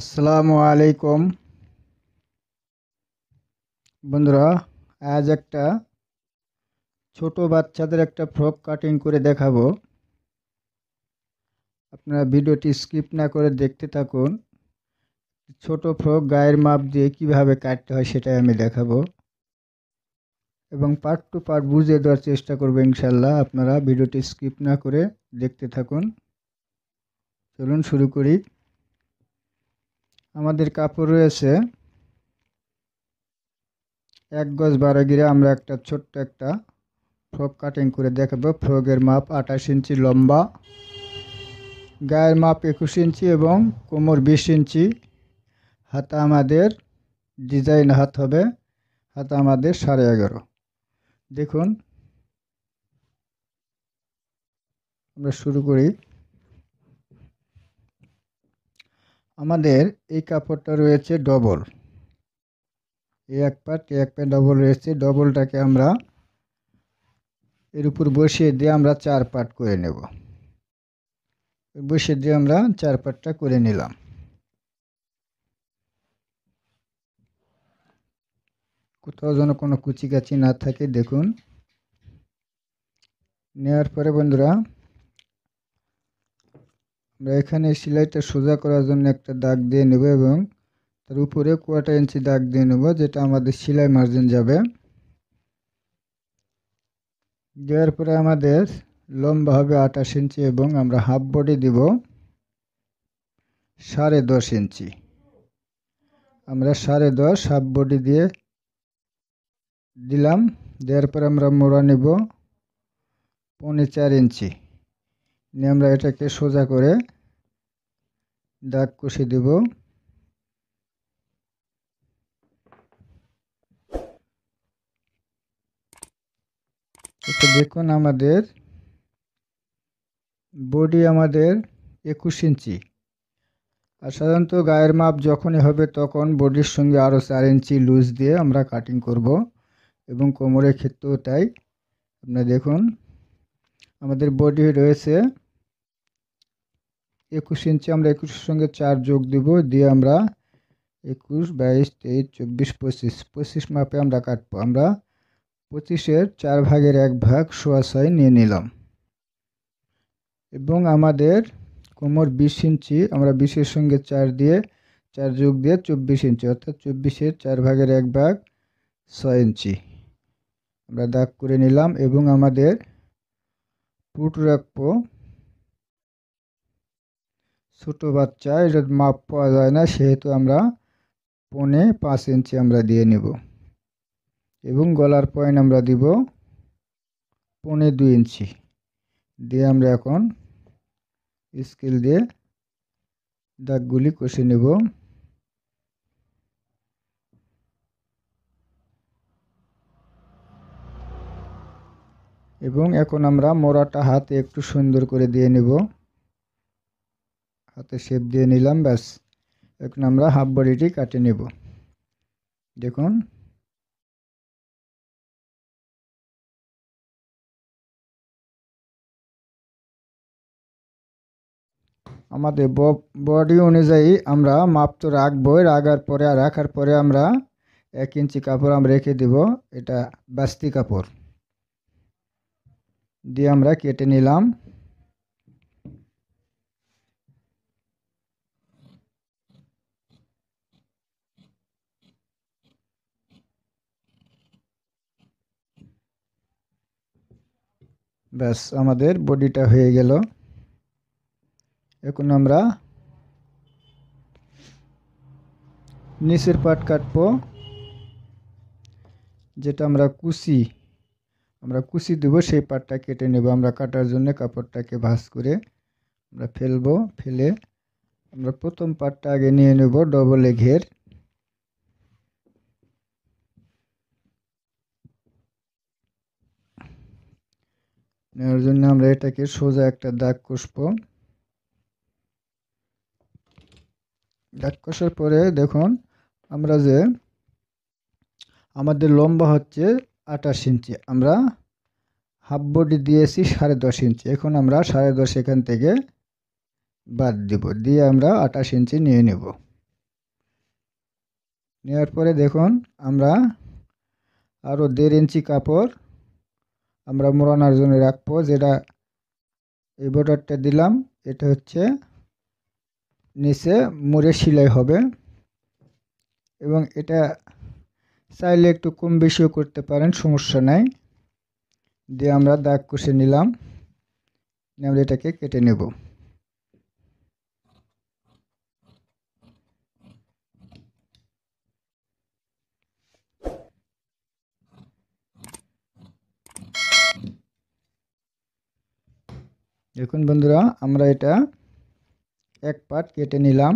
আসসালামু আলাইকুম বন্ধুরা আজ একটা ছোট বাচ্চাদের একটা ফ্রক কাটিং করে দেখাবো আপনারা ভিডিওটি স্কিপ না করে দেখতে থাকুন ছোট ফ্রক গায়ের মাপ দিয়ে কিভাবে কাটতে হয় সেটাই আমি দেখাবো এবং পার্ট টু পার্ট বুঝিয়ে দেওয়ার চেষ্টা করবো ইনশাল্লাহ আপনারা ভিডিওটি স্কিপ না করে দেখতে থাকুন চলুন শুরু করি আমাদের কাপড় রয়েছে এক গজ বারো গিরে আমরা একটা ছোট্ট একটা ফ্রক কাটিং করে দেখাবো ফ্রকের মাপ আঠাশ ইঞ্চি লম্বা গায়ের মাপ একুশ ইঞ্চি এবং কোমর বিশ ইঞ্চি হাতা আমাদের ডিজাইন হাত হবে হাতা আমাদের সাড়ে এগারো দেখুন আমরা শুরু করি আমাদের এই কাপড়টা রয়েছে ডবল এই এক পাট এক পাট ডবল রয়েছে ডবলটাকে আমরা এর উপর বসিয়ে দিয়ে আমরা চার পার্ট করে নেব বসিয়ে দিয়ে আমরা চার পার্টটা করে নিলাম কোথাও যেন কোনো কুচিকাচি না থাকে দেখুন নেওয়ার পরে বন্ধুরা আমরা এখানে সেলাইটা সোজা করার জন্য একটা দাগ দিয়ে নেব এবং তার উপরে কোয়াটার ইঞ্চি দাগ দিয়ে নেব যেটা আমাদের সেলাই মার্জিন যাবে দেওয়ার পরে আমাদের লম্বা হবে আঠাশ ইঞ্চি এবং আমরা হাফ বডি দিব সাড়ে দশ ইঞ্চি আমরা সাড়ে দশ হাফ বডি দিয়ে দিলাম দেওয়ার পরে আমরা মোড়া নেব পৌনে চার ইঞ্চি নিয়ে আমরা এটাকে সোজা করে দাগ কষে দেব দেখুন আমাদের বডি আমাদের একুশ ইঞ্চি আর সাধারণত গায়ের মাপ যখনই হবে তখন বডির সঙ্গে আরও চার ইঞ্চি লুজ দিয়ে আমরা কাটিং করব এবং কোমরের ক্ষেত্রেও তাই আপনারা দেখুন আমাদের বডি রয়েছে একুশ ইঞ্চি আমরা একুশের সঙ্গে চার যোগ দেব দিয়ে আমরা একুশ বাইশ তেইশ চব্বিশ পঁচিশ পঁচিশ মাপে আমরা কাটবো আমরা পঁচিশের চার ভাগের এক ভাগ সোয়া নিয়ে নিলাম এবং আমাদের কোমর বিশ ইঞ্চি আমরা বিশের সঙ্গে চার দিয়ে চার যোগ দিয়ে চব্বিশ ইঞ্চি অর্থাৎ চব্বিশের চার ভাগের এক ভাগ ছয় ইঞ্চি আমরা দাগ করে নিলাম এবং আমাদের পুট রাখবো ছোটো বাচ্চা এটার মাপ পাওয়া যায় না সেহেতু আমরা পনে পাঁচ ইঞ্চি আমরা দিয়ে নেব এবং গলার পয়েন্ট আমরা দিব পনে দুই ইঞ্চি দিয়ে আমরা এখন স্কেল দিয়ে দাগগুলি কষে নেব এবং এখন আমরা মোড়াটা হাতে একটু সুন্দর করে দিয়ে নেব হাতে শেপ দিয়ে নিলাম ব্যাস এখন আমরা হাফ বডিটি কাটে নেব দেখুন আমাদের বডি অনুযায়ী আমরা মাপ তো রাখবো রাখার পরে রাখার পরে আমরা এক ইঞ্চি কাপড় আমরা রেখে দেব এটা বাস্তি কাপড় দিয়ে আমরা কেটে নিলাম ব্যাস আমাদের বডিটা হয়ে গেল এখন আমরা নিচের পাট কাটবো যেটা আমরা কুচি আমরা কুচি দেবো সেই পাটটা কেটে নেব আমরা কাটার জন্য কাপড়টাকে ভাঁজ করে আমরা ফেলবো ফেলে আমরা প্রথম পাটটা আগে নিয়ে নেব ডবলে ঘের নেওয়ার জন্য আমরা এটাকে সোজা একটা দাগ কষব দাগ কষার পরে দেখুন আমরা যে আমাদের লম্বা হচ্ছে আঠাশ ইঞ্চি আমরা হাফ বডি দিয়েছি সাড়ে দশ ইঞ্চি এখন আমরা সাড়ে দশ এখান থেকে বাদ দিব দিয়ে আমরা আঠাশ ইঞ্চি নিয়ে নেব নেওয়ার পরে দেখুন আমরা আরও দেড় ইঞ্চি কাপড় আমরা মোড়ানোর জন্য রাখবো যেটা এই বর্ডারটা দিলাম এটা হচ্ছে নিচে মুড়ে সেলাই হবে এবং এটা চাইলে একটু কম বেশিও করতে পারেন সমস্যা নাই দিয়ে আমরা দাগ কষে নিলাম আমরা এটাকে কেটে নেব দেখুন বন্ধুরা আমরা এটা এক পাট কেটে নিলাম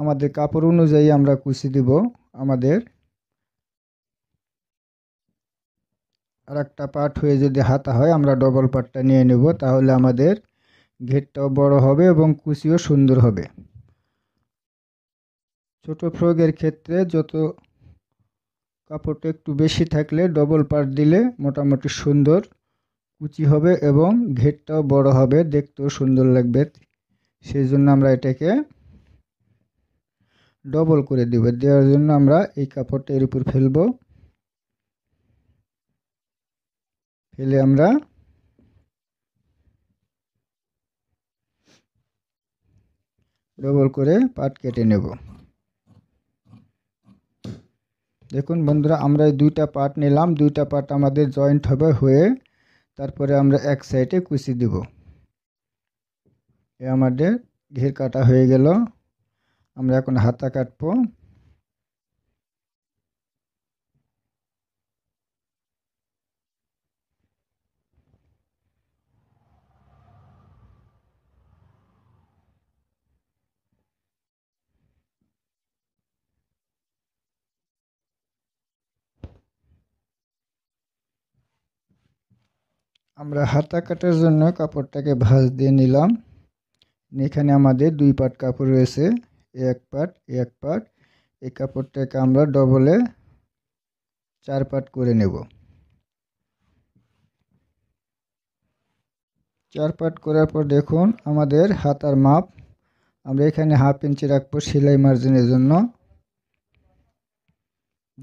আমাদের কাপড় অনুযায়ী আমরা কুচি দিব আমাদের আর একটা পাট হয়ে যদি হাতা হয় আমরা ডবল পাটটা নিয়ে নেব তাহলে আমাদের ঘেরটাও বড় হবে এবং কুচিও সুন্দর হবে ছোট ফ্রকের ক্ষেত্রে যত কাপড়টা একটু বেশি থাকলে ডবল পাট দিলে মোটামুটি সুন্দর কুচি হবে এবং ঘেরটাও বড় হবে দেখতেও সুন্দর লাগবে সেই জন্য আমরা এটাকে ডবল করে দেব দেওয়ার জন্য আমরা এই কাপড়টা এর উপর ফেলব ফেলে আমরা ডবল করে পাট কেটে নেব দেখুন বন্ধুরা আমরা দুইটা পার্ট নিলাম দুইটা পার্ট আমাদের জয়েন্ট হবে হয়ে তারপরে আমরা এক সাইডে কুচি দিব এ আমাদের ঘের কাটা হয়ে গেল আমরা এখন হাতা কাটবো আমরা হাতা কাটার জন্য কাপড়টাকে ভাঁজ দিয়ে নিলাম এখানে আমাদের দুই পাট কাপড় রয়েছে এক পাট এক পাট এই কাপড়টাকে আমরা ডবলে চার পাট করে নেব চার পাট করার পর দেখুন আমাদের হাতার মাপ আমরা এখানে হাফ ইঞ্চি রাখবো সেলাই মার্জিনের জন্য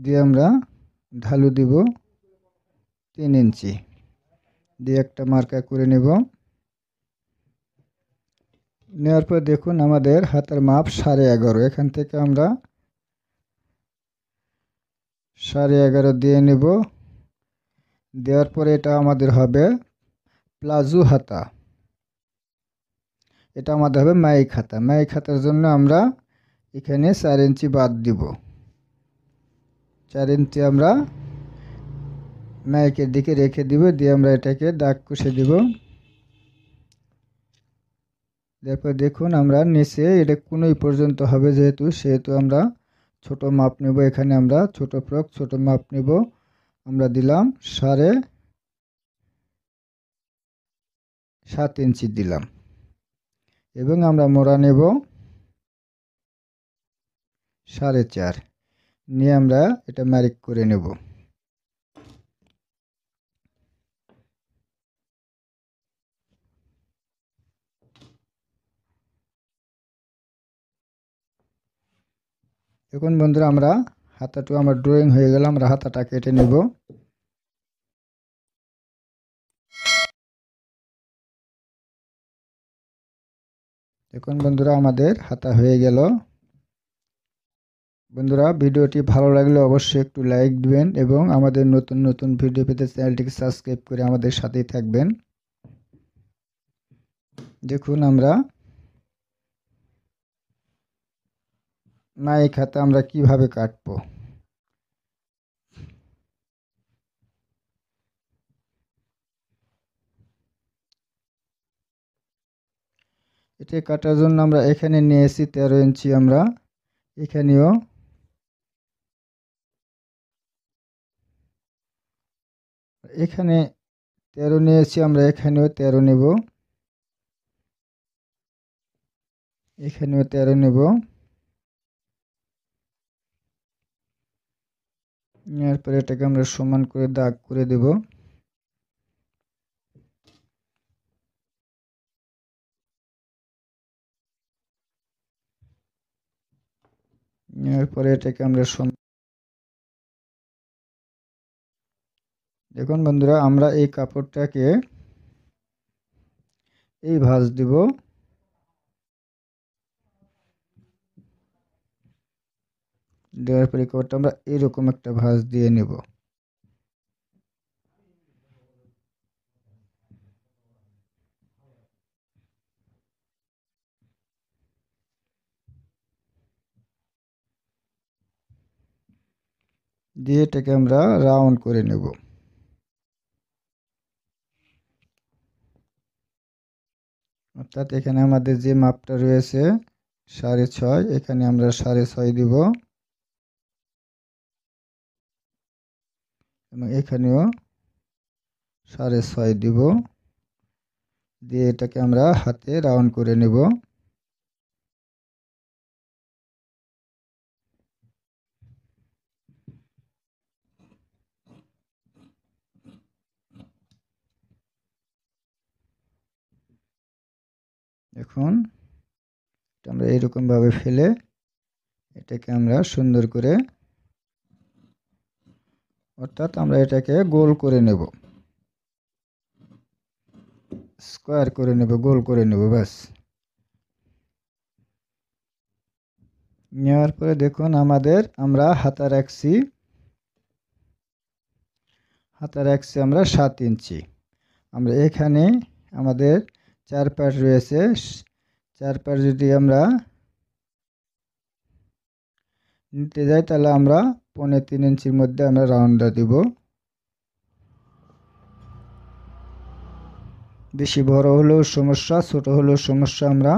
দিয়ে আমরা ঢালু দিব তিন ইঞ্চি দিয়ে একটা মার্কা করে নেব নেওয়ার পর দেখুন আমাদের হাতের মাপ সাড়ে এগারো এখান থেকে আমরা সাড়ে এগারো দিয়ে নেব দেওয়ার পরে এটা আমাদের হবে প্লাজু হাতা এটা আমাদের হবে মাই খাতা মাই খাতার জন্য আমরা এখানে চার ইঞ্চি বাদ দিব চার ইঞ্চি আমরা নায়কের দিকে রেখে দিব দিয়ে আমরা এটাকে দাগ কষে দিব তারপর দেখুন আমরা নিচে এটা কোনোই পর্যন্ত হবে যেহেতু সেহেতু আমরা ছোট মাপ নেব এখানে আমরা ছোট ফ্রক ছোট মাপ নেব আমরা দিলাম সাড়ে সাত ইঞ্চি দিলাম এবং আমরা মোড়া নেব সাড়ে চার নিয়ে আমরা এটা ম্যারিক করে নেব এখন বন্ধুরা আমরা হাতাটু আমার ড্রয়িং হয়ে গেল আমরা হাতাটা কেটে নেব এখন বন্ধুরা আমাদের হাতা হয়ে গেল বন্ধুরা ভিডিওটি ভালো লাগলে অবশ্যই একটু লাইক দিবেন এবং আমাদের নতুন নতুন ভিডিও পেতে চ্যানেলটিকে সাবস্ক্রাইব করে আমাদের সাথেই থাকবেন দেখুন আমরা না এই খাতা আমরা কিভাবে কাটবো এটা কাটার জন্য আমরা এখানে নিয়েছি তেরো ইঞ্চি আমরা এখানেও এখানে তেরো নিয়েছি আমরা এখানেও তেরো নেব এখানেও তেরো নেব এরপরে এটাকে আমরা সমান করে দাগ করে দেব এরপরে এটাকে আমরা দেখুন বন্ধুরা আমরা এই কাপড়টাকে এই ভাঁজ দিব দেওয়ার পরিকল্পনা আমরা এরকম একটা ভাঁজ দিয়ে নেব দিয়ে এটাকে আমরা রাউন্ড করে নেব অর্থাৎ এখানে আমাদের যে মাপটা রয়েছে সাড়ে ছয় এখানে আমরা সাড়ে ছয় দিব এবং এখানেও সাড়ে ছয় দিব দিয়ে এটাকে আমরা হাতে রাউন্ড করে নেব এখন আমরা এরকমভাবে ফেলে এটাকে আমরা সুন্দর করে অর্থাৎ আমরা এটাকে গোল করে নেব স্কোয়ার করে নেব গোল করে নেব ব্যাস নেওয়ার পরে দেখুন আমাদের আমরা হাতা রাখছি হাতা রাখছি আমরা সাত ইঞ্চি আমরা এখানে আমাদের চার পাট রয়েছে চার পাট যদি আমরা নিতে যাই তাহলে আমরা পনে তিন ইঞ্চির মধ্যে আমরা রাউন্ডটা দিব বেশি বড় হলেও সমস্যা ছোট হলেও সমস্যা আমরা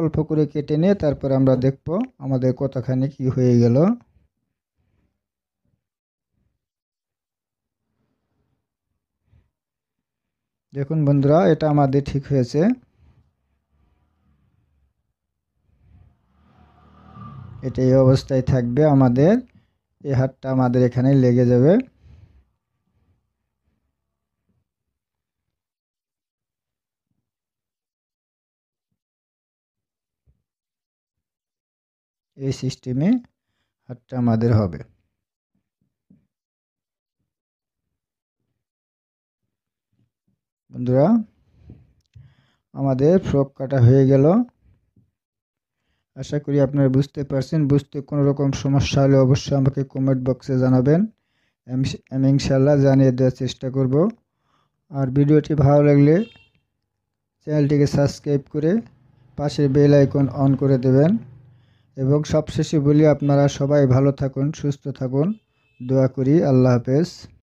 অল্প করে কেটে নিয়ে তারপর আমরা দেখব আমাদের কতখানি কি হয়ে গেল দেখুন বন্ধুরা এটা আমাদের ঠিক হয়েছে এটা এই অবস্থায় থাকবে আমাদের এই হাতটা আমাদের এখানে লেগে যাবে এই সিস্টেমে হাতটা আমাদের হবে বন্ধুরা আমাদের ফ্রক কাটা হয়ে গেল আশা করি আপনারা বুঝতে পারছেন বুঝতে কোনো রকম সমস্যা হলে অবশ্যই আমাকে কমেন্ট বক্সে জানাবেন আমি ইনশাল্লাহ জানিয়ে দেওয়ার চেষ্টা করব আর ভিডিওটি ভালো লাগলে চ্যানেলটিকে সাবস্ক্রাইব করে পাশের বেল আইকন অন করে দেবেন এবং সবশেষে বলি আপনারা সবাই ভালো থাকুন সুস্থ থাকুন দোয়া করি আল্লাহ হাফেজ